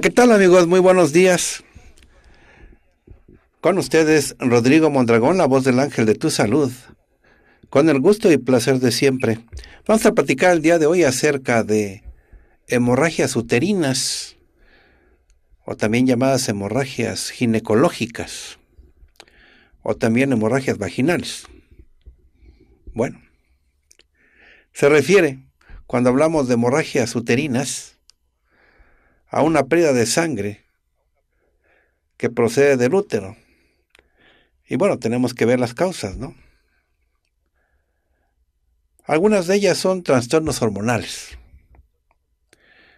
¿qué tal amigos? Muy buenos días. Con ustedes, Rodrigo Mondragón, la voz del ángel de tu salud. Con el gusto y placer de siempre. Vamos a platicar el día de hoy acerca de hemorragias uterinas o también llamadas hemorragias ginecológicas o también hemorragias vaginales. Bueno, se refiere cuando hablamos de hemorragias uterinas, a una pérdida de sangre que procede del útero. Y bueno, tenemos que ver las causas, ¿no? Algunas de ellas son trastornos hormonales.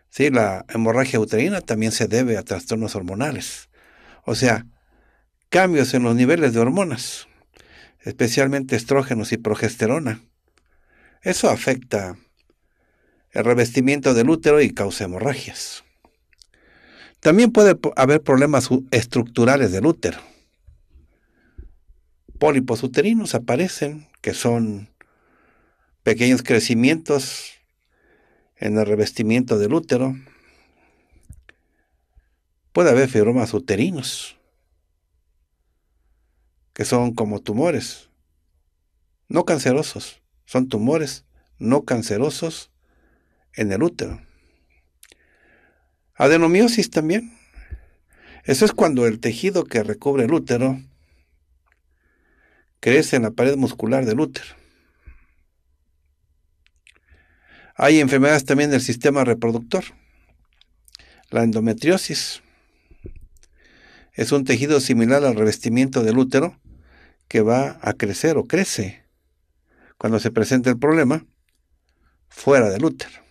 Sí, la hemorragia uterina también se debe a trastornos hormonales. O sea, cambios en los niveles de hormonas, especialmente estrógenos y progesterona. Eso afecta el revestimiento del útero y causa hemorragias. También puede haber problemas estructurales del útero. Pólipos uterinos aparecen, que son pequeños crecimientos en el revestimiento del útero. Puede haber fibromas uterinos, que son como tumores, no cancerosos, son tumores no cancerosos en el útero. Adenomiosis también. Eso es cuando el tejido que recubre el útero crece en la pared muscular del útero. Hay enfermedades también del sistema reproductor. La endometriosis es un tejido similar al revestimiento del útero que va a crecer o crece cuando se presenta el problema fuera del útero.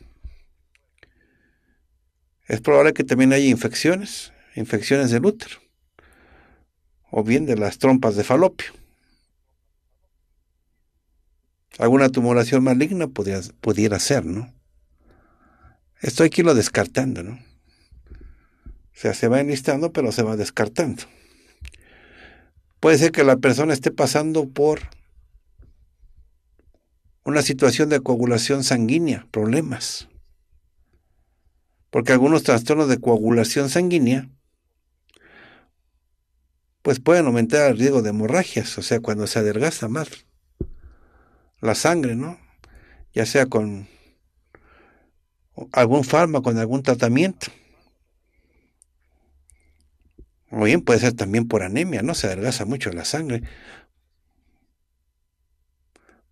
Es probable que también haya infecciones, infecciones del útero, o bien de las trompas de falopio. Alguna tumoración maligna pudiera, ser, ¿no? Esto hay que descartando, ¿no? O sea, se va enlistando, pero se va descartando. Puede ser que la persona esté pasando por una situación de coagulación sanguínea, problemas porque algunos trastornos de coagulación sanguínea pues pueden aumentar el riesgo de hemorragias, o sea, cuando se adelgaza más la sangre, ¿no? Ya sea con algún fármaco, con algún tratamiento. O bien puede ser también por anemia, ¿no? Se adelgaza mucho la sangre.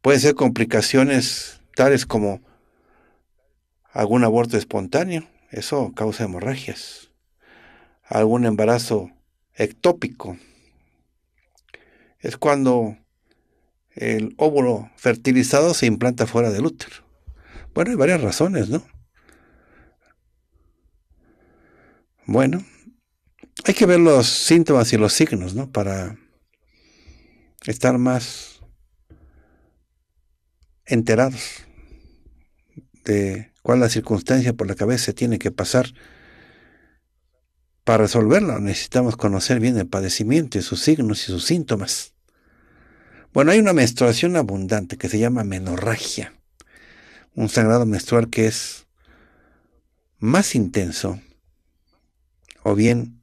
Pueden ser complicaciones tales como algún aborto espontáneo. Eso causa hemorragias. Algún embarazo ectópico. Es cuando el óvulo fertilizado se implanta fuera del útero. Bueno, hay varias razones, ¿no? Bueno, hay que ver los síntomas y los signos, ¿no? Para estar más enterados de cuál es la circunstancia por la cabeza tiene que pasar. Para resolverla necesitamos conocer bien el padecimiento y sus signos y sus síntomas. Bueno, hay una menstruación abundante que se llama menorragia, un sangrado menstrual que es más intenso o bien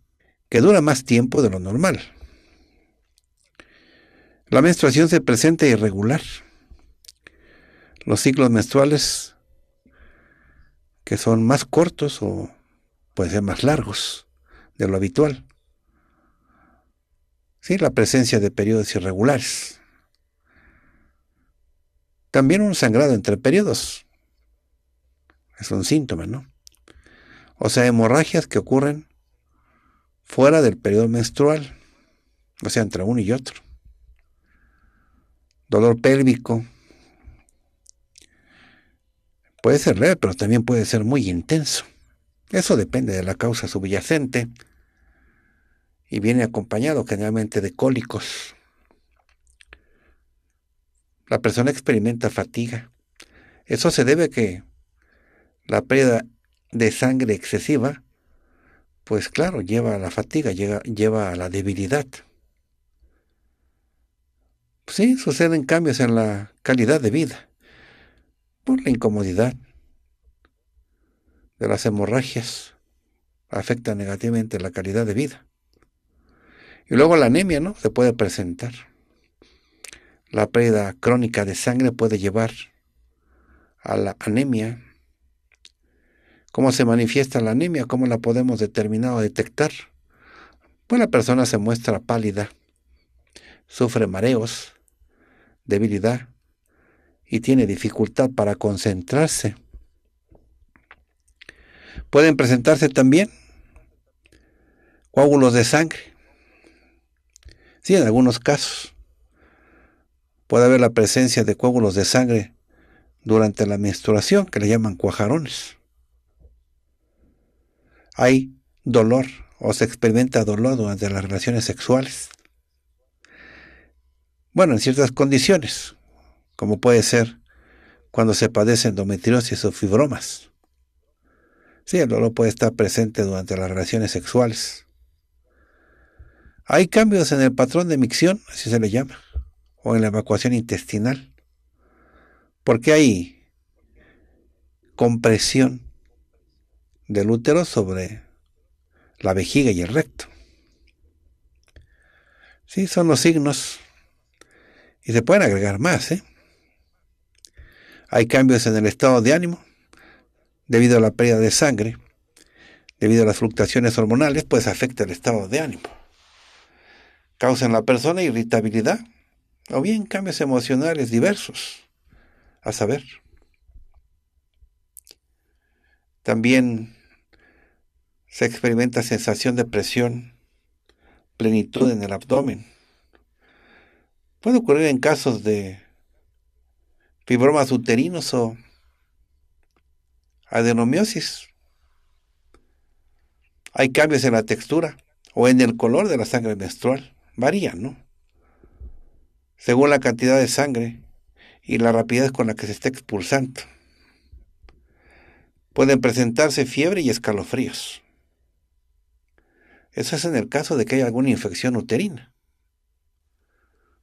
que dura más tiempo de lo normal. La menstruación se presenta irregular. Los ciclos menstruales que son más cortos o puede ser más largos de lo habitual. ¿Sí? La presencia de periodos irregulares. También un sangrado entre periodos. Es un síntoma, ¿no? O sea, hemorragias que ocurren fuera del periodo menstrual, o sea, entre uno y otro. Dolor pélvico, Puede ser leve, pero también puede ser muy intenso. Eso depende de la causa subyacente y viene acompañado generalmente de cólicos. La persona experimenta fatiga. Eso se debe a que la pérdida de sangre excesiva, pues claro, lleva a la fatiga, lleva a la debilidad. Sí, suceden cambios en la calidad de vida por la incomodidad de las hemorragias afecta negativamente la calidad de vida. Y luego la anemia, ¿no? Se puede presentar. La pérdida crónica de sangre puede llevar a la anemia. ¿Cómo se manifiesta la anemia? ¿Cómo la podemos determinar o detectar? Pues la persona se muestra pálida, sufre mareos, debilidad, y tiene dificultad para concentrarse. Pueden presentarse también coágulos de sangre. Sí, en algunos casos puede haber la presencia de coágulos de sangre durante la menstruación, que le llaman cuajarones. Hay dolor o se experimenta dolor durante las relaciones sexuales. Bueno, en ciertas condiciones, como puede ser cuando se padece endometriosis o fibromas. Sí, el dolor puede estar presente durante las relaciones sexuales. Hay cambios en el patrón de micción, así se le llama, o en la evacuación intestinal, porque hay compresión del útero sobre la vejiga y el recto. Sí, son los signos. Y se pueden agregar más, ¿eh? Hay cambios en el estado de ánimo debido a la pérdida de sangre, debido a las fluctuaciones hormonales, pues afecta el estado de ánimo. Causa en la persona irritabilidad o bien cambios emocionales diversos, a saber. También se experimenta sensación de presión, plenitud en el abdomen. Puede ocurrir en casos de fibromas uterinos o adenomiosis. Hay cambios en la textura o en el color de la sangre menstrual. Varían, ¿no? Según la cantidad de sangre y la rapidez con la que se está expulsando. Pueden presentarse fiebre y escalofríos. Eso es en el caso de que haya alguna infección uterina.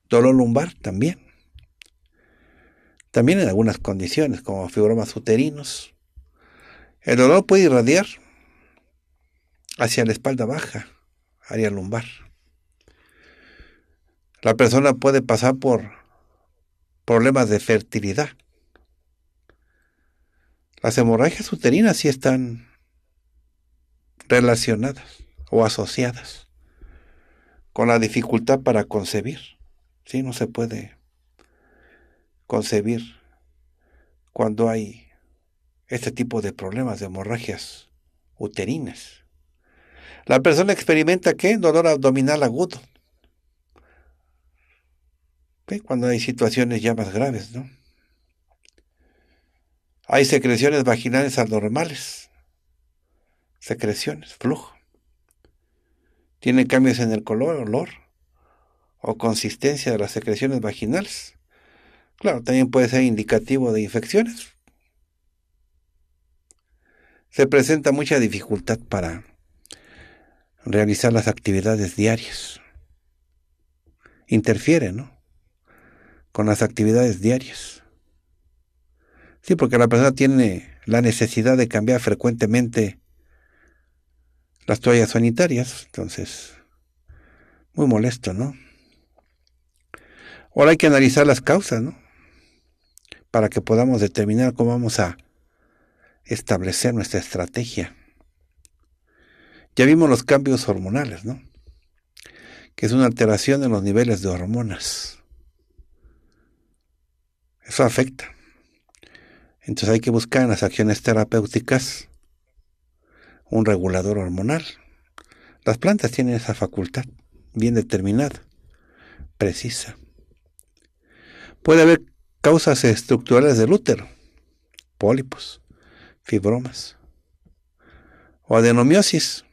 Dolor lumbar también también en algunas condiciones, como fibromas uterinos. El dolor puede irradiar hacia la espalda baja, área lumbar. La persona puede pasar por problemas de fertilidad. Las hemorragias uterinas sí están relacionadas o asociadas con la dificultad para concebir. Sí, no se puede concebir cuando hay este tipo de problemas de hemorragias uterinas. La persona experimenta qué? Dolor abdominal agudo. Cuando hay situaciones ya más graves, ¿no? Hay secreciones vaginales anormales. Secreciones, flujo. Tienen cambios en el color, olor o consistencia de las secreciones vaginales. Claro, también puede ser indicativo de infecciones. Se presenta mucha dificultad para realizar las actividades diarias. Interfiere, ¿no? Con las actividades diarias. Sí, porque la persona tiene la necesidad de cambiar frecuentemente las toallas sanitarias, entonces, muy molesto, ¿no? Ahora hay que analizar las causas, ¿no? para que podamos determinar cómo vamos a establecer nuestra estrategia. Ya vimos los cambios hormonales, ¿no? Que es una alteración en los niveles de hormonas. Eso afecta. Entonces hay que buscar en las acciones terapéuticas un regulador hormonal. Las plantas tienen esa facultad bien determinada, precisa. Puede haber Causas estructurales del útero, pólipos, fibromas o adenomiosis.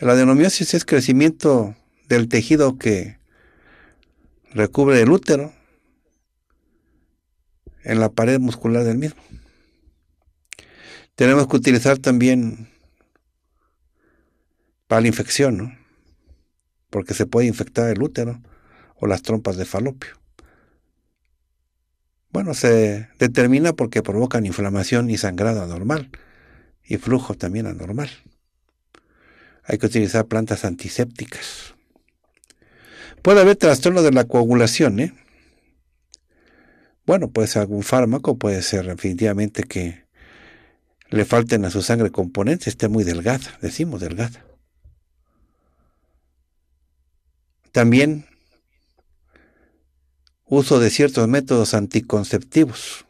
La adenomiosis es crecimiento del tejido que recubre el útero en la pared muscular del mismo. Tenemos que utilizar también para la infección, porque se puede infectar el útero o las trompas de falopio. Bueno, se determina porque provocan inflamación y sangrado anormal y flujo también anormal. Hay que utilizar plantas antisépticas. Puede haber trastorno de la coagulación, ¿eh? Bueno, puede ser algún fármaco, puede ser definitivamente que le falten a su sangre componentes, esté muy delgada, decimos delgada. También uso de ciertos métodos anticonceptivos.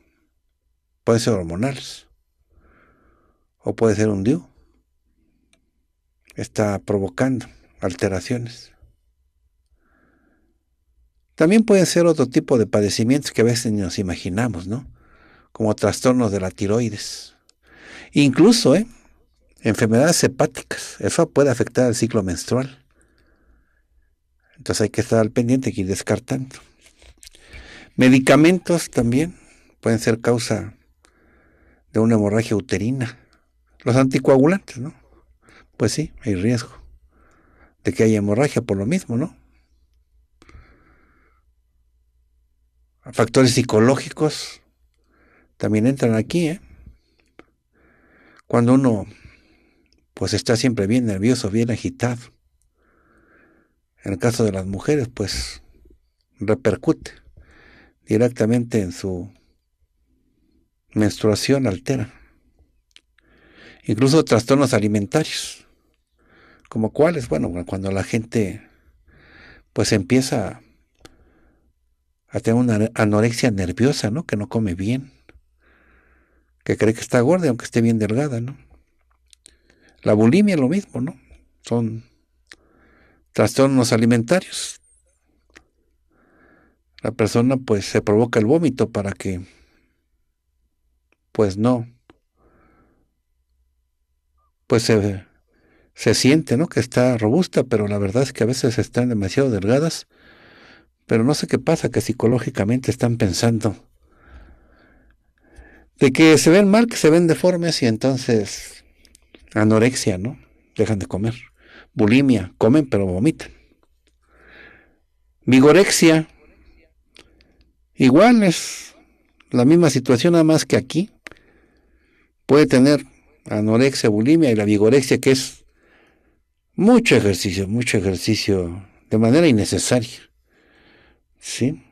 Pueden ser hormonales. O puede ser un DIU. Está provocando alteraciones. También pueden ser otro tipo de padecimientos que a veces nos imaginamos, ¿no? Como trastornos de la tiroides. Incluso, ¿eh? Enfermedades hepáticas. Eso puede afectar el ciclo menstrual. Entonces hay que estar al pendiente, y que ir descartando. Medicamentos también pueden ser causa de una hemorragia uterina. Los anticoagulantes, ¿no? Pues sí, hay riesgo de que haya hemorragia por lo mismo, ¿no? Factores psicológicos también entran aquí, ¿eh? Cuando uno pues está siempre bien nervioso, bien agitado. En el caso de las mujeres, pues repercute directamente en su menstruación altera. Incluso trastornos alimentarios. ¿Como cuáles? Bueno, cuando la gente pues empieza a tener una anorexia nerviosa, ¿no? Que no come bien. Que cree que está gorda aunque esté bien delgada, ¿no? La bulimia lo mismo, ¿no? Son trastornos alimentarios, la persona pues se provoca el vómito para que pues no, pues se, se siente, ¿no? Que está robusta, pero la verdad es que a veces están demasiado delgadas, pero no sé qué pasa, que psicológicamente están pensando de que se ven mal, que se ven deformes y entonces anorexia, ¿no? Dejan de comer. Bulimia, comen pero vomitan. Vigorexia, Igual es la misma situación, nada más que aquí puede tener anorexia, bulimia y la vigorexia, que es mucho ejercicio, mucho ejercicio de manera innecesaria. ¿Sí?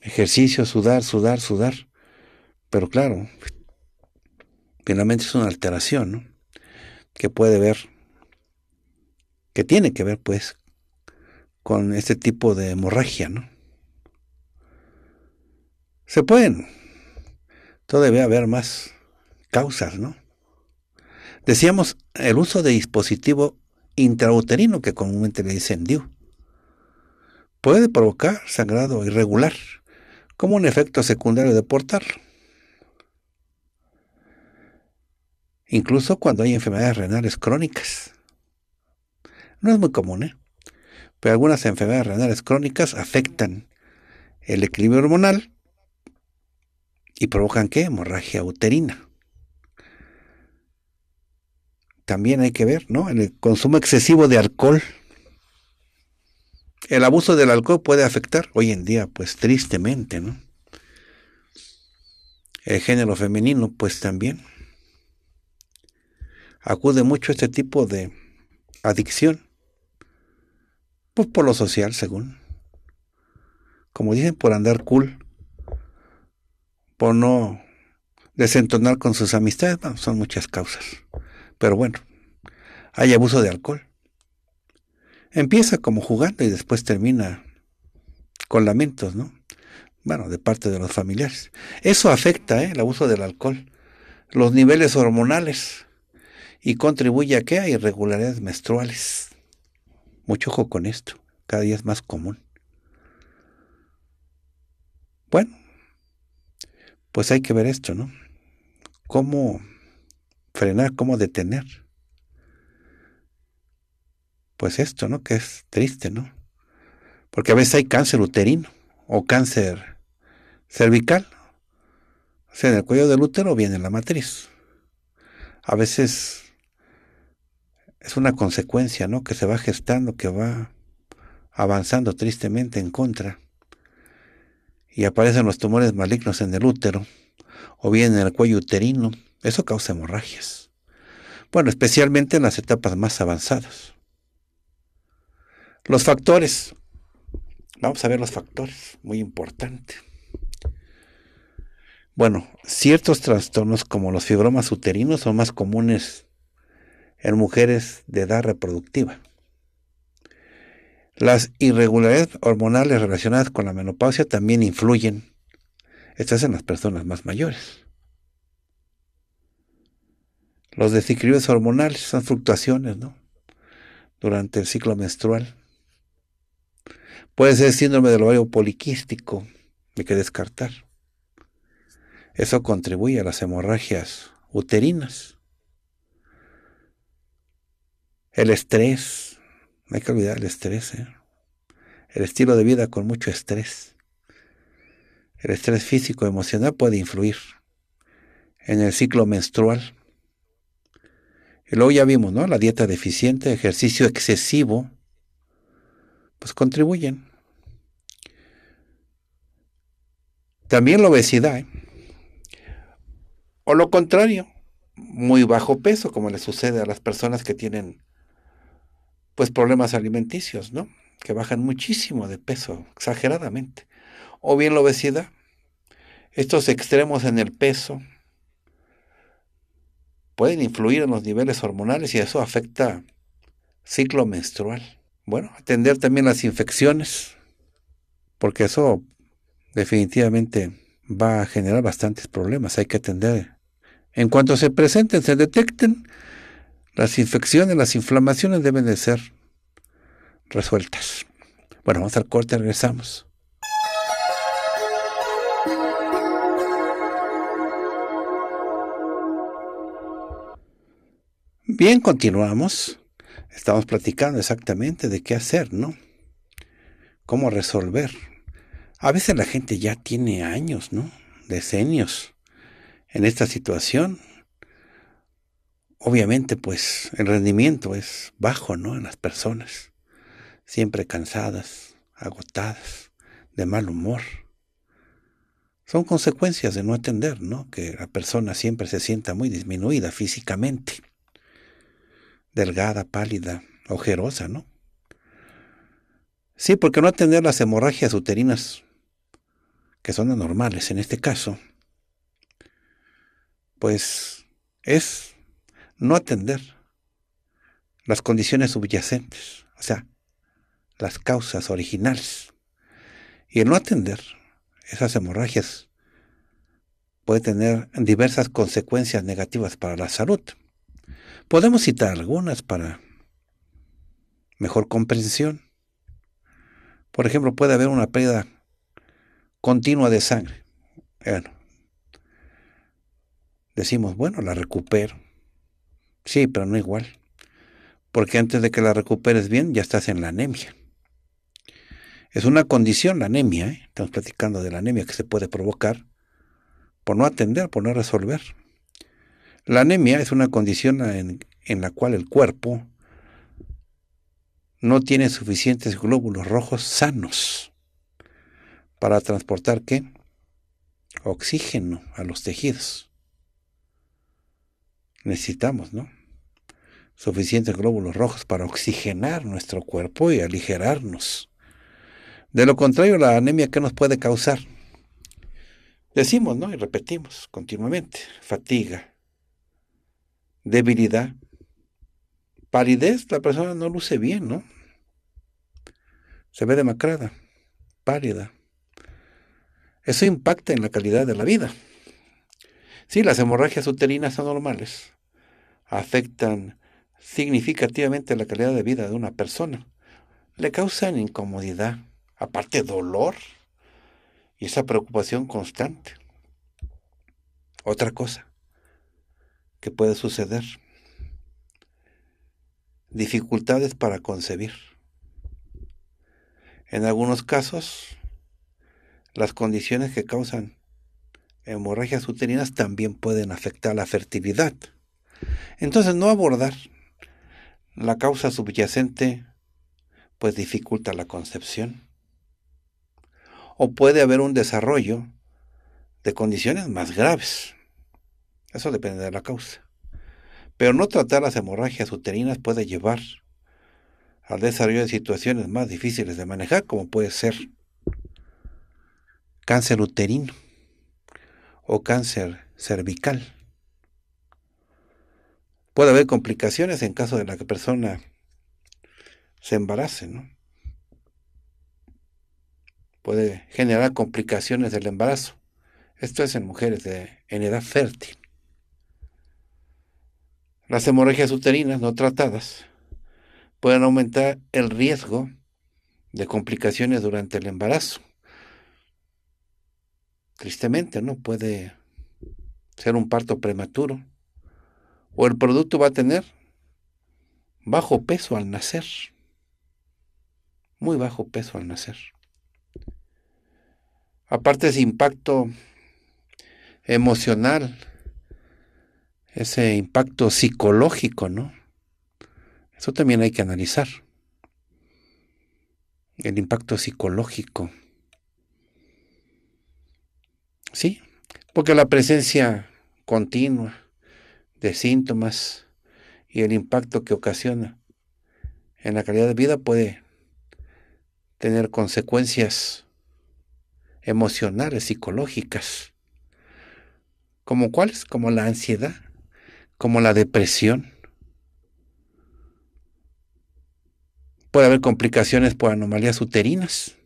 Ejercicio, sudar, sudar, sudar. Pero claro, finalmente es una alteración, ¿no? Que puede ver, que tiene que ver, pues, con este tipo de hemorragia, ¿no? Se pueden todavía haber más causas, ¿no? Decíamos el uso de dispositivo intrauterino, que comúnmente le dicen DIU, puede provocar sangrado irregular como un efecto secundario de portarlo. Incluso cuando hay enfermedades renales crónicas. No es muy común, ¿eh? Pero algunas enfermedades renales crónicas afectan el equilibrio hormonal y provocan qué? Hemorragia uterina. También hay que ver, ¿no? El consumo excesivo de alcohol. El abuso del alcohol puede afectar hoy en día, pues tristemente, ¿no? El género femenino, pues también. Acude mucho este tipo de adicción. Pues por lo social, según. Como dicen, por andar cool. O no desentonar con sus amistades, son muchas causas. Pero bueno, hay abuso de alcohol. Empieza como jugando y después termina con lamentos, ¿no? Bueno, de parte de los familiares. Eso afecta, ¿eh? El abuso del alcohol. Los niveles hormonales. Y contribuye a que hay irregularidades menstruales. Mucho ojo con esto. Cada día es más común. Bueno, pues hay que ver esto, ¿no? ¿Cómo frenar, cómo detener? Pues esto, ¿no? Que es triste, ¿no? Porque a veces hay cáncer uterino o cáncer cervical, o sea, en el cuello del útero o bien en la matriz. A veces es una consecuencia, ¿no? Que se va gestando, que va avanzando tristemente en contra y aparecen los tumores malignos en el útero o bien en el cuello uterino. Eso causa hemorragias. Bueno, especialmente en las etapas más avanzadas. Los factores. Vamos a ver los factores, muy importante. Bueno, ciertos trastornos como los fibromas uterinos son más comunes en mujeres de edad reproductiva. Las irregularidades hormonales relacionadas con la menopausia también influyen. Estas en las personas más mayores. Los desequilibrios hormonales son fluctuaciones, ¿no? Durante el ciclo menstrual. Puede ser síndrome del ovario poliquístico, hay que descartar. Eso contribuye a las hemorragias uterinas. El estrés, hay que olvidar el estrés, ¿eh? el estilo de vida con mucho estrés. El estrés físico emocional puede influir en el ciclo menstrual. Y luego ya vimos, ¿no? La dieta deficiente, ejercicio excesivo, pues contribuyen. También la obesidad. ¿eh? O lo contrario, muy bajo peso, como le sucede a las personas que tienen pues problemas alimenticios, ¿no? Que bajan muchísimo de peso, exageradamente. O bien la obesidad, estos extremos en el peso pueden influir en los niveles hormonales y eso afecta ciclo menstrual. Bueno, atender también las infecciones, porque eso definitivamente va a generar bastantes problemas. Hay que atender. En cuanto se presenten, se detecten, las infecciones, las inflamaciones deben de ser resueltas. Bueno, vamos al corte, regresamos. Bien, continuamos. Estamos platicando exactamente de qué hacer, ¿no? Cómo resolver. A veces la gente ya tiene años, ¿no? Decenios en esta situación obviamente pues el rendimiento es bajo, ¿no? En las personas, siempre cansadas, agotadas, de mal humor. Son consecuencias de no atender, ¿no? Que la persona siempre se sienta muy disminuida físicamente, delgada, pálida, ojerosa, ¿no? Sí, porque no atender las hemorragias uterinas, que son anormales en este caso, pues es no atender las condiciones subyacentes, o sea, las causas originales. Y el no atender esas hemorragias puede tener diversas consecuencias negativas para la salud. Podemos citar algunas para mejor comprensión. Por ejemplo, puede haber una pérdida continua de sangre. decimos, bueno, la recupero. Sí, pero no igual. Porque antes de que la recuperes bien, ya estás en la anemia. Es una condición la anemia, ¿eh? estamos platicando de la anemia que se puede provocar por no atender, por no resolver. La anemia es una condición en, en la cual el cuerpo no tiene suficientes glóbulos rojos sanos para transportar qué? Oxígeno a los tejidos necesitamos, ¿no? Suficientes glóbulos rojos para oxigenar nuestro cuerpo y aligerarnos. De lo contrario, la anemia, ¿qué nos puede causar? Decimos, ¿no? Y repetimos continuamente. Fatiga, debilidad, palidez, la persona no luce bien, ¿no? Se ve demacrada, pálida. Eso impacta en la calidad de la vida. Sí, las hemorragias uterinas son normales. Afectan significativamente la calidad de vida de una persona. Le causan incomodidad, aparte dolor y esa preocupación constante. Otra cosa que puede suceder. Dificultades para concebir. En algunos casos, las condiciones que causan hemorragias uterinas también pueden afectar la fertilidad. Entonces, no abordar la causa subyacente pues dificulta la concepción. O puede haber un desarrollo de condiciones más graves. Eso depende de la causa. Pero no tratar las hemorragias uterinas puede llevar al desarrollo de situaciones más difíciles de manejar, como puede ser cáncer uterino o cáncer cervical. Puede haber complicaciones en caso de la que persona se embarace, ¿no? Puede generar complicaciones del embarazo. Esto es en mujeres en edad fértil. Las hemorragias uterinas no tratadas pueden aumentar el riesgo de complicaciones durante el embarazo tristemente, ¿no? Puede ser un parto prematuro. O el producto va a tener bajo peso al nacer. Muy bajo peso al nacer. Aparte ese impacto emocional, ese impacto psicológico, ¿no? Eso también hay que analizar. El impacto psicológico Sí, porque la presencia continua de síntomas y el impacto que ocasiona en la calidad de vida puede tener consecuencias emocionales, psicológicas, como cuáles, como la ansiedad, como la depresión. Puede haber complicaciones por anomalías uterinas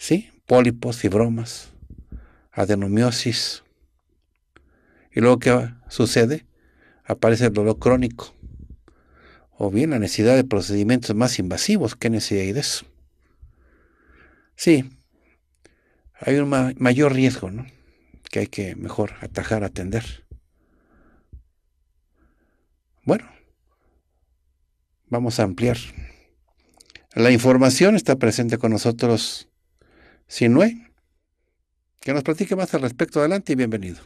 ¿sí? Pólipos, fibromas, adenomiosis. Y luego, ¿qué sucede? Aparece el dolor crónico. O bien la necesidad de procedimientos más invasivos. ¿Qué necesidad hay de eso? Sí, hay un mayor riesgo, ¿no? Que hay que mejor atajar, atender. Bueno, vamos a ampliar. La información está presente con nosotros Sinue, que nos platique más al respecto. Adelante y bienvenido.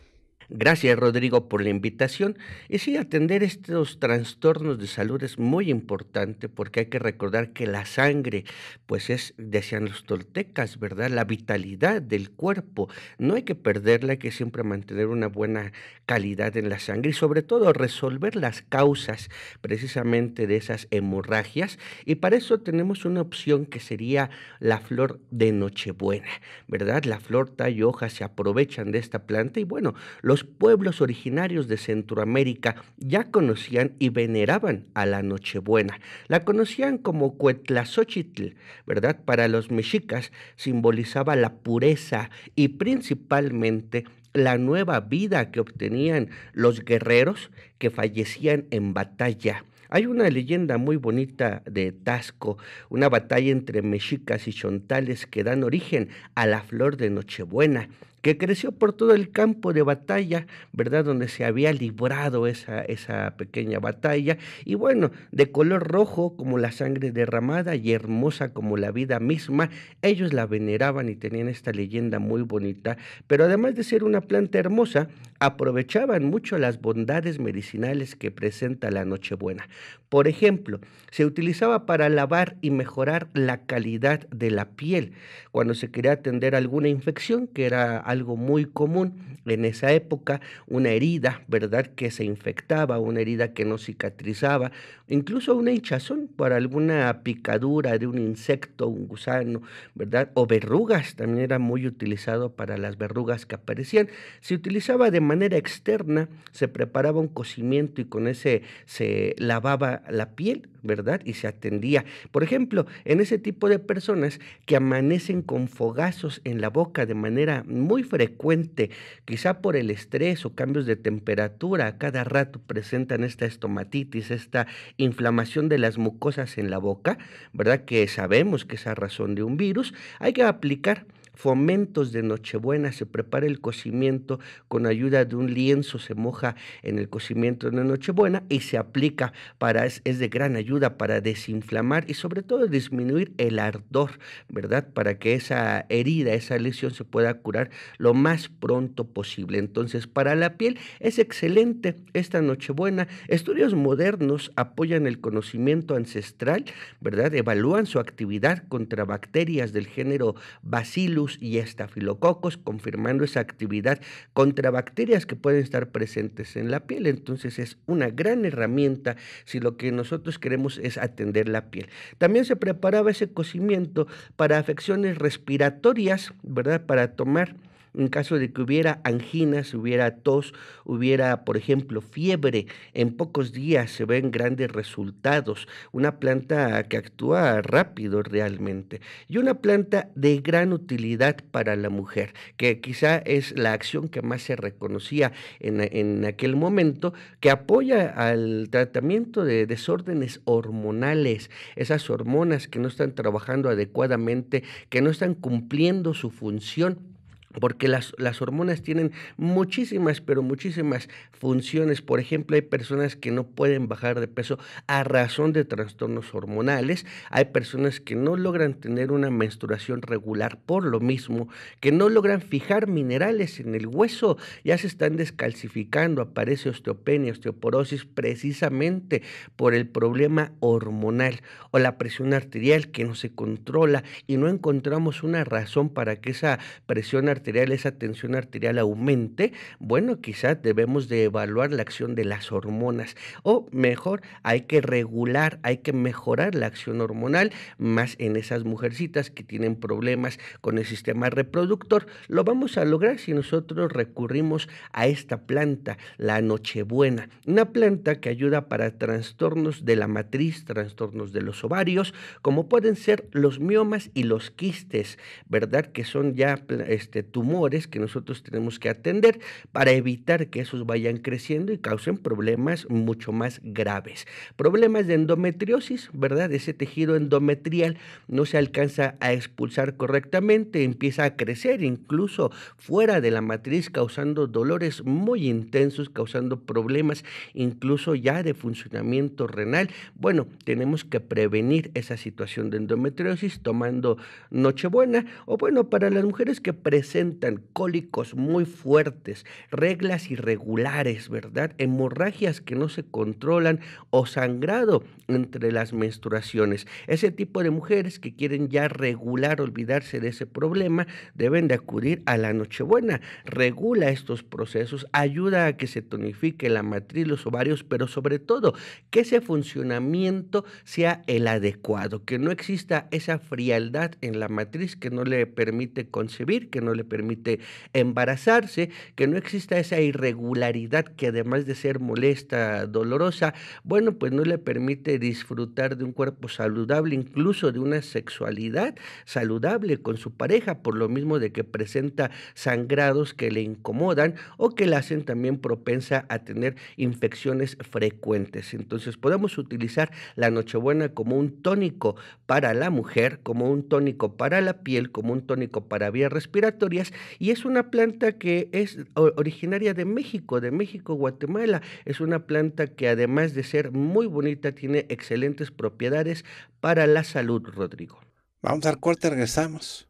Gracias, Rodrigo, por la invitación. Y sí, atender estos trastornos de salud es muy importante porque hay que recordar que la sangre, pues es, decían los toltecas, ¿verdad? La vitalidad del cuerpo. No hay que perderla, hay que siempre mantener una buena calidad en la sangre y sobre todo resolver las causas precisamente de esas hemorragias. Y para eso tenemos una opción que sería la flor de Nochebuena, ¿verdad? La flor y hoja se aprovechan de esta planta y bueno, los pueblos originarios de Centroamérica ya conocían y veneraban a la Nochebuena. La conocían como Cuetlazochitl, ¿verdad? Para los mexicas simbolizaba la pureza y principalmente la nueva vida que obtenían los guerreros que fallecían en batalla. Hay una leyenda muy bonita de Tasco, una batalla entre mexicas y chontales que dan origen a la flor de Nochebuena, que creció por todo el campo de batalla, ¿verdad? Donde se había librado esa, esa pequeña batalla. Y bueno, de color rojo como la sangre derramada y hermosa como la vida misma, ellos la veneraban y tenían esta leyenda muy bonita. Pero además de ser una planta hermosa, aprovechaban mucho las bondades medicinales que presenta la Nochebuena. Por ejemplo, se utilizaba para lavar y mejorar la calidad de la piel cuando se quería atender alguna infección, que era algo muy común en esa época, una herida, ¿verdad?, que se infectaba, una herida que no cicatrizaba, incluso una hinchazón por alguna picadura de un insecto, un gusano, ¿verdad? O verrugas, también era muy utilizado para las verrugas que aparecían. Se utilizaba de manera externa, se preparaba un cocimiento y con ese se lavaba la piel, ¿verdad? Y se atendía. Por ejemplo, en ese tipo de personas que amanecen con fogazos en la boca de manera muy frecuente, quizá por el estrés o cambios de temperatura, a cada rato presentan esta estomatitis, esta inflamación de las mucosas en la boca, ¿verdad? Que sabemos que es a razón de un virus, hay que aplicar fomentos de Nochebuena, se prepara el cocimiento con ayuda de un lienzo, se moja en el cocimiento de Nochebuena y se aplica para, es, es de gran ayuda para desinflamar y sobre todo disminuir el ardor, ¿verdad? Para que esa herida, esa lesión se pueda curar lo más pronto posible. Entonces, para la piel es excelente esta Nochebuena. Estudios modernos apoyan el conocimiento ancestral, ¿verdad? Evalúan su actividad contra bacterias del género Bacillus y estafilococos, confirmando esa actividad contra bacterias que pueden estar presentes en la piel. Entonces es una gran herramienta si lo que nosotros queremos es atender la piel. También se preparaba ese cocimiento para afecciones respiratorias, ¿verdad? Para tomar en caso de que hubiera anginas, hubiera tos, hubiera, por ejemplo, fiebre, en pocos días se ven grandes resultados. Una planta que actúa rápido realmente. Y una planta de gran utilidad para la mujer, que quizá es la acción que más se reconocía en, en aquel momento, que apoya al tratamiento de desórdenes hormonales, esas hormonas que no están trabajando adecuadamente, que no están cumpliendo su función porque las, hormonas tienen muchísimas, pero muchísimas funciones. Por ejemplo, hay personas que no pueden bajar de peso a razón de trastornos hormonales, hay personas que no logran tener una menstruación regular por lo mismo, que no logran fijar minerales en el hueso, ya se están descalcificando, aparece osteopenia, osteoporosis, precisamente por el problema hormonal o la presión arterial que no se controla y no encontramos una razón para que esa presión arterial esa tensión arterial aumente, bueno, quizás debemos de evaluar la acción de las hormonas o mejor, hay que regular, hay que mejorar la acción hormonal más en esas mujercitas que tienen problemas con el sistema reproductor. Lo vamos a lograr si nosotros recurrimos a esta planta, la nochebuena, una planta que ayuda para trastornos de la matriz, trastornos de los ovarios, como pueden ser los miomas y los quistes, ¿verdad? Que son ya este, tumores que nosotros tenemos que atender para evitar que esos vayan creciendo y causen problemas mucho más graves. Problemas de endometriosis, ¿verdad? Ese tejido endometrial no se alcanza a expulsar correctamente, empieza a crecer incluso fuera de la matriz causando dolores muy intensos, causando problemas incluso ya de funcionamiento renal. Bueno, tenemos que prevenir esa situación de endometriosis tomando nochebuena o bueno, para las mujeres que presentan cólicos muy fuertes, reglas irregulares, ¿verdad? Hemorragias que no se controlan o sangrado entre las menstruaciones. Ese tipo de mujeres que quieren ya regular, olvidarse de ese problema, deben de acudir a la Nochebuena. Regula estos procesos, ayuda a que se tonifique la matriz, los ovarios, pero sobre todo que ese funcionamiento sea el adecuado, que no exista esa frialdad en la matriz que no le permite concebir, que no le permite permite embarazarse, que no exista esa irregularidad que además de ser molesta, dolorosa, bueno, pues no le permite disfrutar de un cuerpo saludable, incluso de una sexualidad saludable con su pareja, por lo mismo de que presenta sangrados que le incomodan o que la hacen también propensa a tener infecciones frecuentes. Entonces podemos utilizar la Nochebuena como un tónico para la mujer, como un tónico para la piel, como un tónico para vía respiratoria y es una planta que es originaria de México, de México, Guatemala. Es una planta que además de ser muy bonita tiene excelentes propiedades para la salud, Rodrigo. Vamos al corte, regresamos.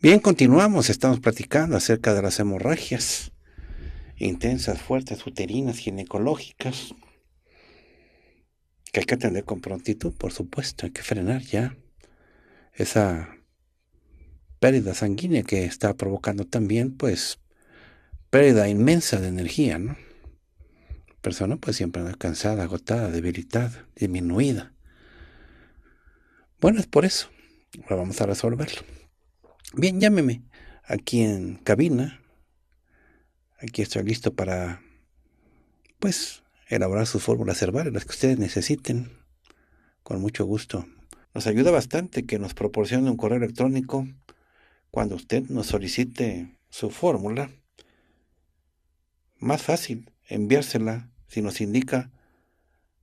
Bien, continuamos, estamos platicando acerca de las hemorragias intensas, fuertes, uterinas, ginecológicas, que hay que atender con prontitud, por supuesto, hay que frenar ya esa pérdida sanguínea que está provocando también, pues, pérdida inmensa de energía, ¿no? persona pues siempre anda cansada, agotada, debilitada, disminuida. Bueno, es por eso. Ahora vamos a resolverlo. Bien, llámeme aquí en cabina. Aquí estoy listo para, pues, elaborar sus fórmulas herbales, las que ustedes necesiten, con mucho gusto. Nos ayuda bastante que nos proporcione un correo electrónico cuando usted nos solicite su fórmula. Más fácil enviársela si nos indica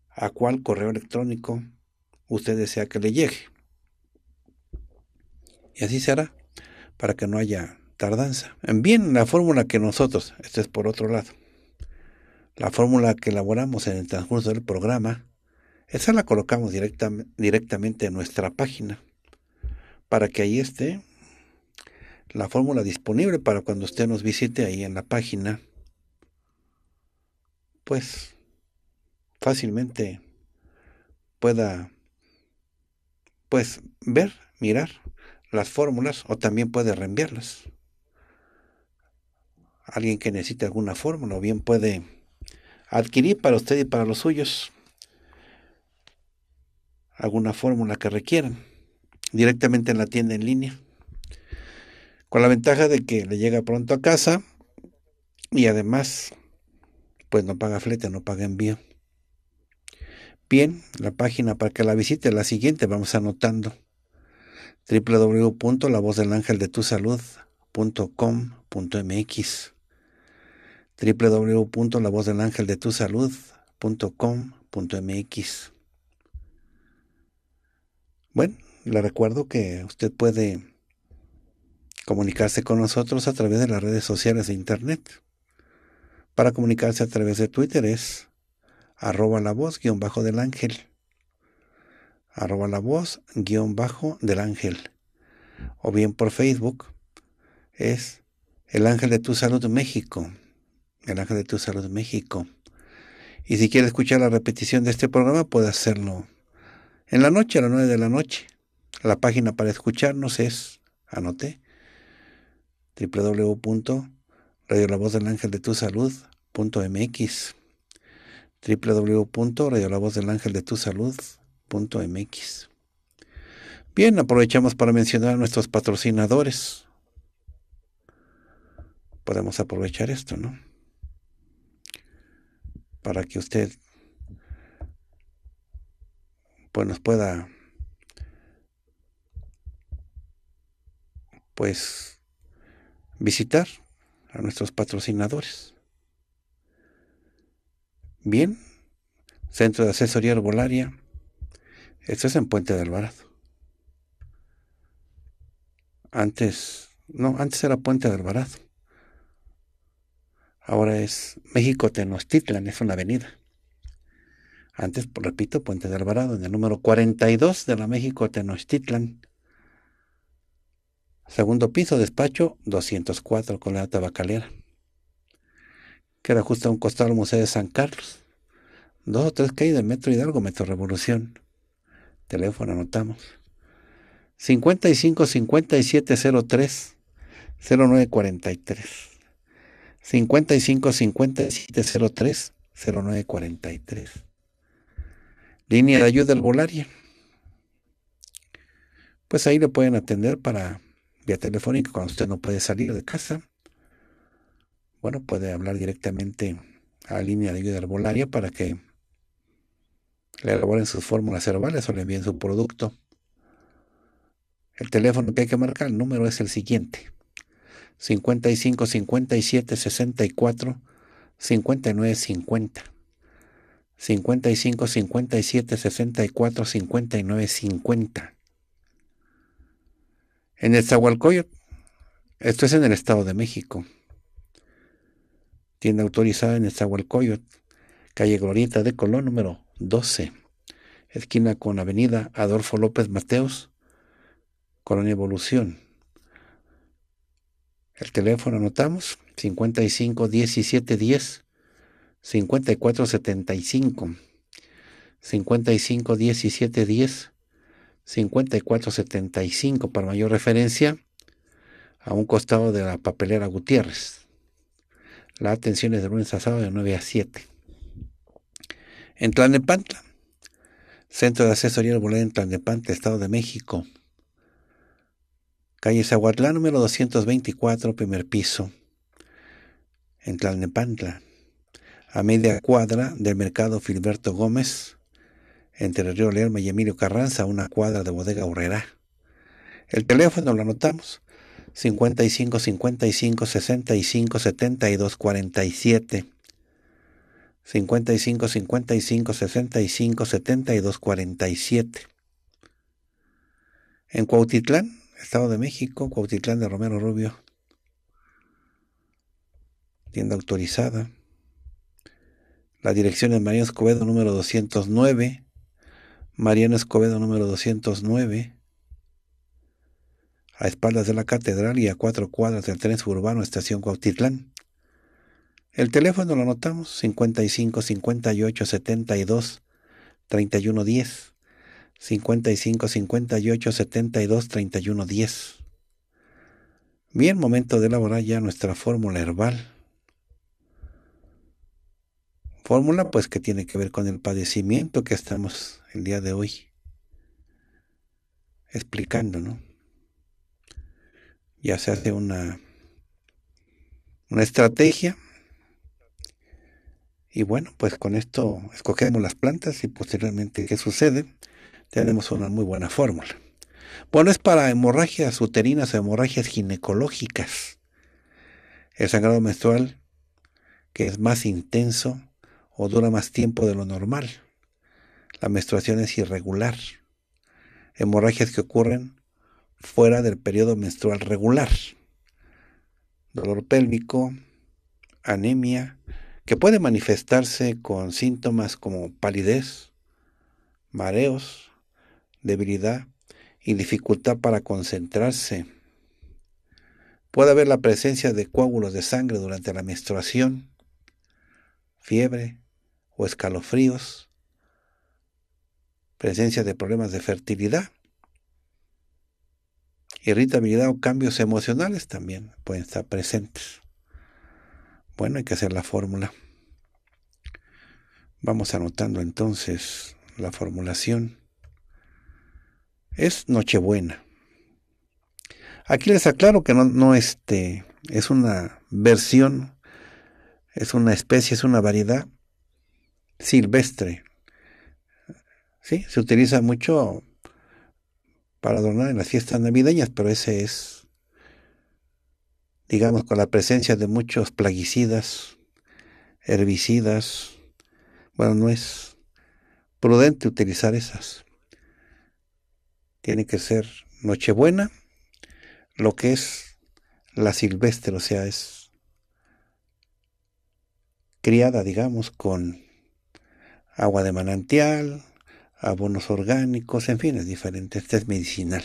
a cuál correo electrónico usted desea que le llegue. Y así será para que no haya tardanza. Envíen la fórmula que nosotros, esto es por otro lado, la fórmula que elaboramos en el transcurso del programa, esa la colocamos directamente en nuestra página para que ahí esté la fórmula disponible para cuando usted nos visite ahí en la página. Pues fácilmente pueda pues ver, mirar las fórmulas o también puede reenviarlas. Alguien que necesite alguna fórmula o bien puede adquirir para usted y para los suyos alguna fórmula que requieran directamente en la tienda en línea con la ventaja de que le llega pronto a casa y además pues no paga flete, no paga envío. Bien, la página para que la visite, la siguiente vamos anotando www.lavozdelangeldetusalud.com.mx www.lavozdelangeldetusalud.com.mx. Bueno, le recuerdo que usted puede comunicarse con nosotros a través de las redes sociales de Internet. Para comunicarse a través de Twitter es arroba la voz guión bajo del ángel. Arroba la voz guión bajo del ángel. O bien por Facebook es el ángel de tu salud México. Ángel de tu Salud México. Y si quiere escuchar la repetición de este programa, puede hacerlo en la noche, a las 9 de la noche. La página para escucharnos es, anote, www.radiolavozdelangeldetusalud.mx www.radiolavozdelangeldetusalud.mx Bien, aprovechamos para mencionar a nuestros patrocinadores. Podemos aprovechar esto, ¿no? para que usted pues nos pueda pues visitar a nuestros patrocinadores. Bien, Centro de Asesoría Arbolaria, esto es en Puente del Alvarado. Antes, no, antes era Puente del Alvarado. Ahora es México Tenochtitlan, es una avenida. Antes, repito, Puente de Alvarado, en el número 42 de la México Tenochtitlan. Segundo piso, despacho 204, con la tabacalera. Queda justo a un costado del Museo de San Carlos. Dos o tres calles de Metro Hidalgo, Metro Revolución. Teléfono anotamos. 55 5703 0943. 55 5703 0943. Línea de ayuda al volaria. Pues ahí le pueden atender para vía telefónica cuando usted no puede salir de casa. Bueno, puede hablar directamente a la línea de ayuda al volaria para que le elaboren sus fórmulas herbales o le envíen su producto. El teléfono que hay que marcar, el número es el siguiente. 55 57 64 59 50. 55 57 64 59 50. En el Zahualcoyot, esto es en el Estado de México. Tienda autorizada en el Zahualcoyot, calle Glorita de Colón número 12, esquina con Avenida Adolfo López Mateos, Colonia Evolución. El teléfono anotamos 55 17 10 54 75 55 17 10 54 75 para mayor referencia a un costado de la papelera Gutiérrez. La atención es de lunes a sábado de 9 a 7. En Tlalnepantla, Centro de Asesoría Arboleda en Tlalnepantla, Estado de México calle Zahuatlán, número 224, primer piso, en Tlalnepantla, a media cuadra del mercado Filberto Gómez, entre el Río Lerma y Emilio Carranza, una cuadra de bodega Urrera. El teléfono lo anotamos, 55 55 65 72 47. 55 55 65 72 47. En Cuautitlán, Estado de México, Cuautitlán de Romero Rubio. Tienda autorizada. La dirección es Mariano Escobedo número 209. Mariano Escobedo número 209. A espaldas de la catedral y a cuatro cuadras del tren suburbano Estación Cuautitlán. El teléfono lo anotamos 55 58 72 31 10. 55 58 72 31 10. Bien, momento de elaborar ya nuestra fórmula herbal. Fórmula pues que tiene que ver con el padecimiento que estamos el día de hoy explicando, ¿no? Ya se hace una, una estrategia y bueno, pues con esto escogemos las plantas y posteriormente qué sucede tenemos una muy buena fórmula. Bueno, es para hemorragias uterinas o hemorragias ginecológicas. El sangrado menstrual, que es más intenso o dura más tiempo de lo normal. La menstruación es irregular. Hemorragias que ocurren fuera del periodo menstrual regular. Dolor pélvico, anemia, que puede manifestarse con síntomas como palidez, mareos, debilidad y dificultad para concentrarse. Puede haber la presencia de coágulos de sangre durante la menstruación, fiebre o escalofríos, presencia de problemas de fertilidad, irritabilidad o cambios emocionales también pueden estar presentes. Bueno, hay que hacer la fórmula. Vamos anotando entonces la formulación es Nochebuena. Aquí les aclaro que no, este, es una versión, es una especie, es una variedad silvestre. ¿Sí? Se utiliza mucho para adornar en las fiestas navideñas, pero ese es, digamos, con la presencia de muchos plaguicidas, herbicidas. Bueno, no es prudente utilizar esas tiene que ser Nochebuena, lo que es la silvestre, o sea, es criada, digamos, con agua de manantial, abonos orgánicos, en fin, es diferente, este es medicinal.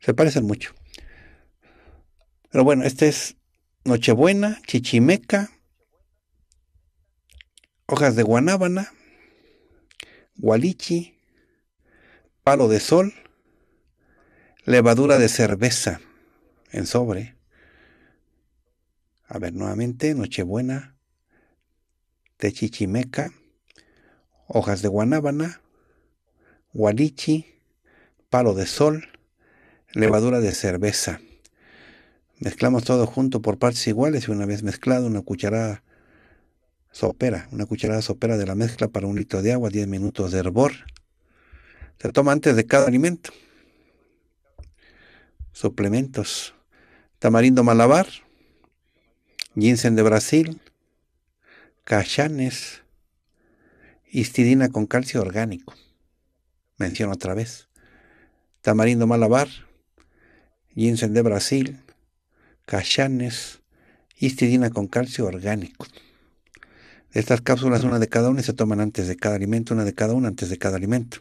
Se parecen mucho. Pero bueno, este es Nochebuena, chichimeca, hojas de guanábana, gualichi, palo de sol, levadura de cerveza en sobre. A ver, nuevamente, Nochebuena, techichimeca, hojas de guanábana, gualichi, palo de sol, levadura de cerveza. Mezclamos todo junto por partes iguales y una vez mezclado una cucharada sopera, una cucharada sopera de la mezcla para un litro de agua, 10 minutos de hervor, se toma antes de cada alimento. Suplementos. Tamarindo malabar, ginseng de Brasil, Cayanes, histidina con calcio orgánico. Menciono otra vez. Tamarindo malabar, ginseng de Brasil, cachanes, histidina con calcio orgánico. Estas cápsulas, una de cada una, se toman antes de cada alimento, una de cada una antes de cada alimento.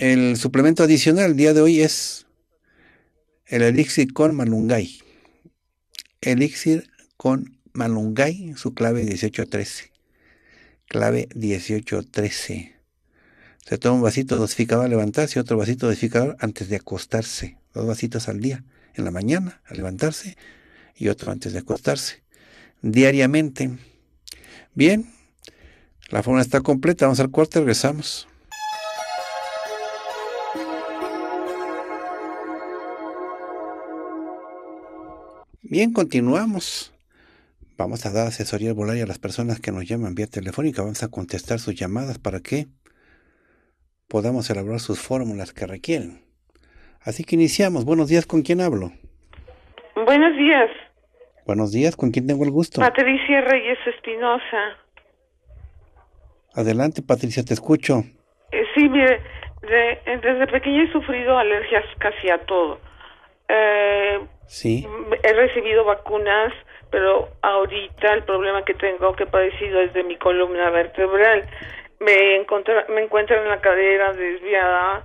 El suplemento adicional el día de hoy es el elixir con malungay. Elixir con malungay, su clave 1813. Clave 1813. Se toma un vasito dosificador al levantarse y otro vasito dosificador antes de acostarse. Dos vasitos al día, en la mañana al levantarse y otro antes de acostarse. Diariamente. Bien, la forma está completa. Vamos al y regresamos. Bien, continuamos. Vamos a dar asesoría volaria a las personas que nos llaman vía telefónica. Vamos a contestar sus llamadas para que podamos elaborar sus fórmulas que requieren. Así que iniciamos. Buenos días, ¿con quién hablo? Buenos días. Buenos días, ¿con quién tengo el gusto? Patricia Reyes Espinosa. Adelante, Patricia, te escucho. Eh, sí, mire, desde pequeña he sufrido alergias casi a todo. Eh, Sí. He recibido vacunas, pero ahorita el problema que tengo que he padecido es de mi columna vertebral. Me, me encuentro en la cadera desviada,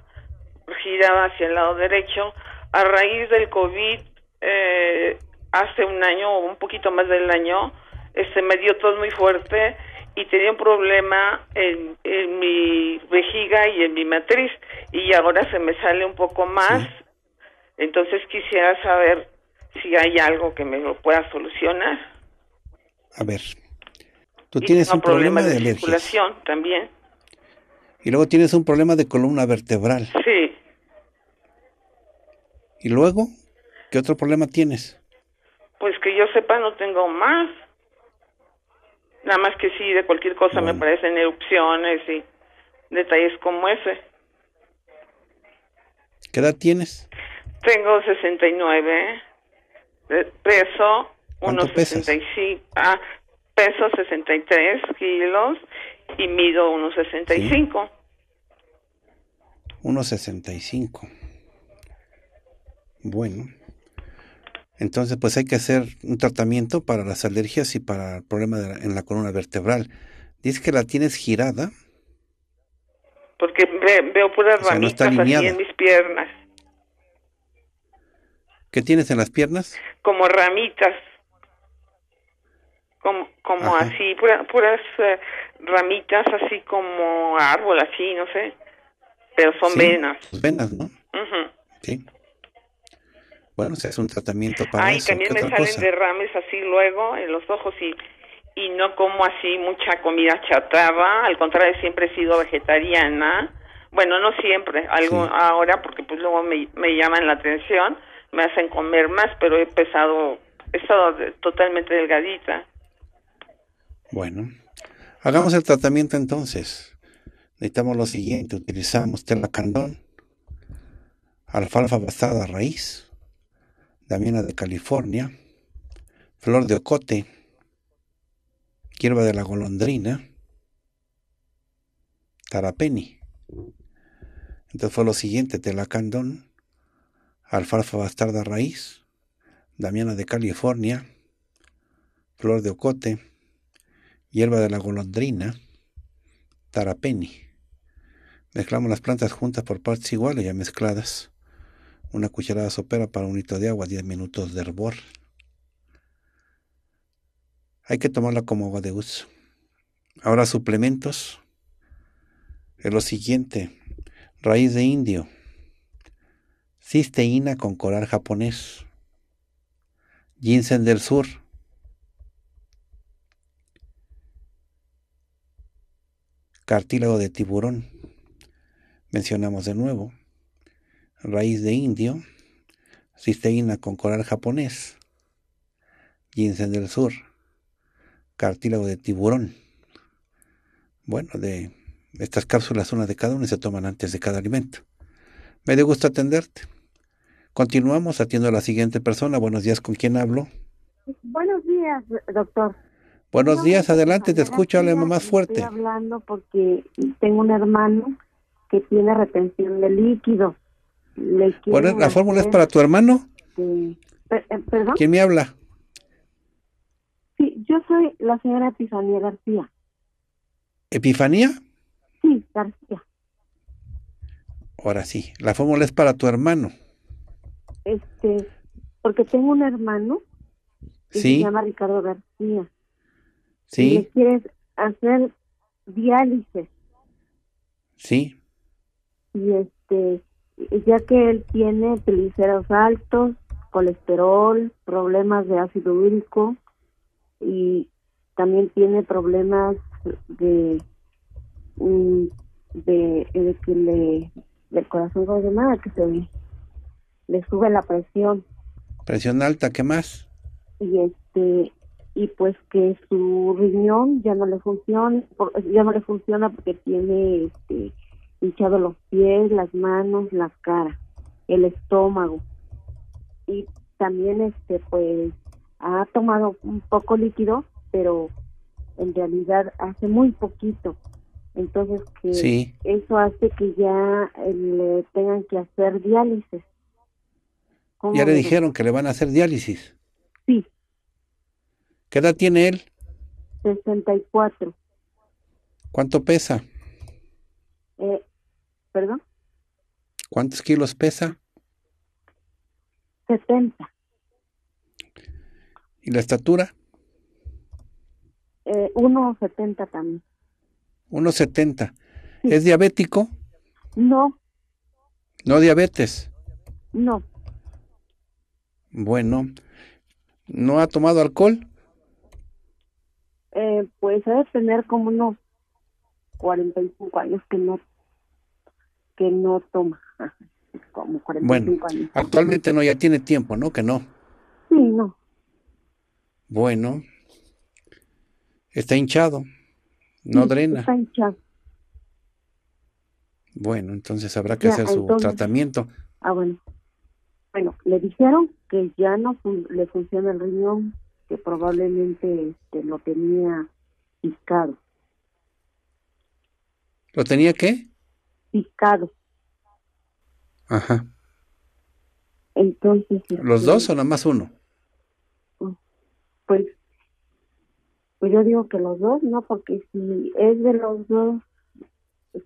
girada hacia el lado derecho. A raíz del COVID, eh, hace un año o un poquito más del año, este, me dio tos muy fuerte y tenía un problema en, mi vejiga y en mi matriz y ahora se me sale un poco más. Entonces quisiera saber si hay algo que me lo pueda solucionar. A ver, tú tienes un problema, de, de también. Y luego tienes un problema de columna vertebral. Sí. ¿Y luego? ¿Qué otro problema tienes? Pues que yo sepa no tengo más. Nada más que sí, de cualquier cosa me mm. parecen erupciones y detalles como ese. ¿Qué edad tienes? Tengo 69 peso unos 65, ah, peso 63 kilos y mido 1.65. 165. Bueno. Entonces, pues hay que hacer un tratamiento para las alergias y para el problema en la columna vertebral. Dice que la tienes girada. Porque veo puras ramitas en mis piernas. ¿Qué tienes en las piernas? Como ramitas, como, como así, puras eh, ramitas, así como árbol, así, no sé, pero son venas. Pues venas, ¿no? Sí. Bueno, o sea, es un tratamiento para Ay, también me salen derrames así luego en los ojos y, y no como así mucha comida chatarra, al contrario, siempre he sido vegetariana. Bueno, no siempre, algo ahora porque pues luego me, me llaman la atención, me hacen comer más, pero he pesado, he estado totalmente delgadita. Bueno, hagamos el tratamiento entonces. Necesitamos lo siguiente, utilizamos telacandón, alfalfa basada raíz, damiana de California, flor de ocote, hierba de la golondrina, tarapeni. Entonces fue lo siguiente, telacandón, alfalfa bastarda raíz, damiana de California, flor de ocote, hierba de la golondrina, tarapeni. Mezclamos las plantas juntas por partes iguales ya mezcladas. Una cucharada sopera para un litro de agua, 10 minutos de hervor. Hay que tomarla como agua de uso. Ahora suplementos. Es lo siguiente. Raíz de indio cisteína con coral japonés, ginseng del sur, cartílago de tiburón, mencionamos de nuevo, raíz de indio, cisteína con coral japonés, ginseng del sur, cartílago de tiburón. Bueno, de estas cápsulas, una de cada una, se toman antes de cada alimento. Me dio gusto atenderte. Continuamos, atiendo a la siguiente persona. Buenos días, ¿con quién hablo? Buenos días, doctor. Buenos días, adelante, te escucho, háblame más fuerte. Estoy hablando porque tengo un hermano que tiene retención de líquido ¿La fórmula es para tu hermano? Sí. Este, eh, ¿Perdón? ¿Quién me habla? Sí, yo soy la señora Epifanía García. ¿Epifanía? Sí, García. Ahora sí, la fórmula es para tu hermano este, porque tengo un hermano que se llama Ricardo García. Y le quieres hacer diálisis. Sí. Y este, ya que él tiene triglicéridos altos, colesterol, problemas de ácido úrico y también tiene problemas de mm, de, que le del corazón, como se llama? Que se le sube la presión. Presión alta, ¿qué más? Y este y pues que su riñón ya no le funciona, ya no le funciona porque tiene este hinchado los pies, las manos, la cara, el estómago. Y también este pues ha tomado un poco líquido, pero en realidad hace muy poquito. Entonces que eso hace que ya eh, le tengan que hacer diálisis. Ya le dijeron que le van a hacer diálisis. Sí. ¿Qué edad tiene él? 64. ¿Cuánto pesa? Eh, ¿Perdón? ¿Cuántos kilos pesa? 70. ¿Y la estatura? 1,70 eh, también. 1,70. ¿Es diabético? No. ¿No diabetes? No. Bueno, ¿no ha tomado alcohol? Eh, pues debe tener como unos 45 años que no que no toma. Como bueno, actualmente no, ya tiene tiempo, ¿no? Que no. Sí, no. Bueno, está hinchado, no drena. Está hinchado. Bueno, entonces habrá que hacer su tratamiento. Ah, bueno. Bueno, le dijeron que ya no le funciona el riñón, que probablemente este, lo tenía picado. ¿Lo tenía qué? Picado. Ajá. Entonces. ¿Los este, dos o nada más uno? Pues, pues yo digo que los dos, ¿no? Porque si es de los dos,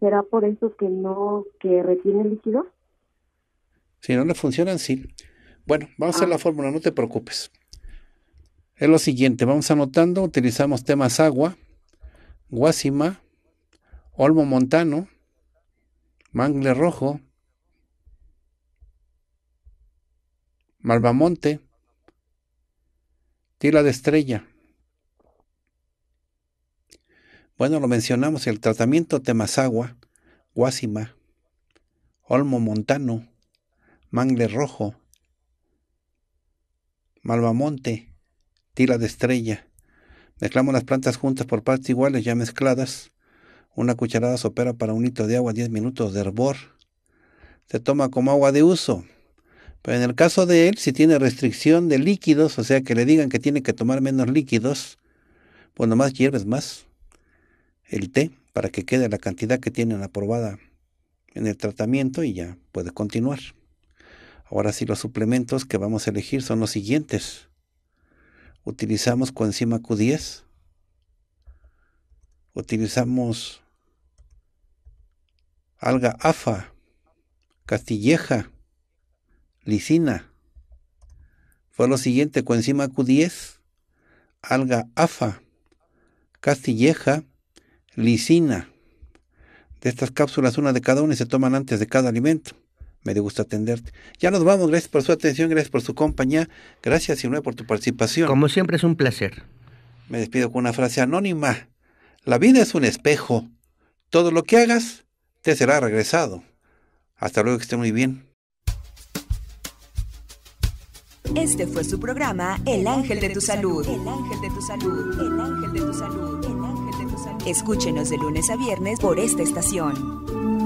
¿será por eso que no, que retiene líquido? Si no le funcionan, sí. Bueno, vamos a hacer ah. la fórmula, no te preocupes. Es lo siguiente, vamos anotando, utilizamos temas agua, guasima, olmo montano, mangle rojo, malvamonte, tila de estrella. Bueno, lo mencionamos, el tratamiento temas agua, guasima, olmo montano, mangle rojo, malvamonte, tira de estrella. Mezclamos las plantas juntas por partes iguales ya mezcladas. Una cucharada sopera para un litro de agua, 10 minutos de hervor. Se toma como agua de uso. Pero en el caso de él, si tiene restricción de líquidos, o sea que le digan que tiene que tomar menos líquidos, pues nomás hierves más el té para que quede la cantidad que tienen aprobada en el tratamiento y ya puede continuar. Ahora sí, los suplementos que vamos a elegir son los siguientes. Utilizamos coenzima Q10. Utilizamos alga AFA, castilleja, lisina. Fue lo siguiente, coenzima Q10, alga AFA, castilleja, lisina. De estas cápsulas, una de cada una y se toman antes de cada alimento. Me gusta atenderte. Ya nos vamos. Gracias por su atención, gracias por su compañía. Gracias, nueve por tu participación. Como siempre, es un placer. Me despido con una frase anónima. La vida es un espejo. Todo lo que hagas te será regresado. Hasta luego, que esté muy bien. Este fue su programa El Ángel de tu Salud. El Ángel de tu Salud. El Ángel de tu Salud. El Ángel de tu Salud. Escúchenos de lunes a viernes por esta estación.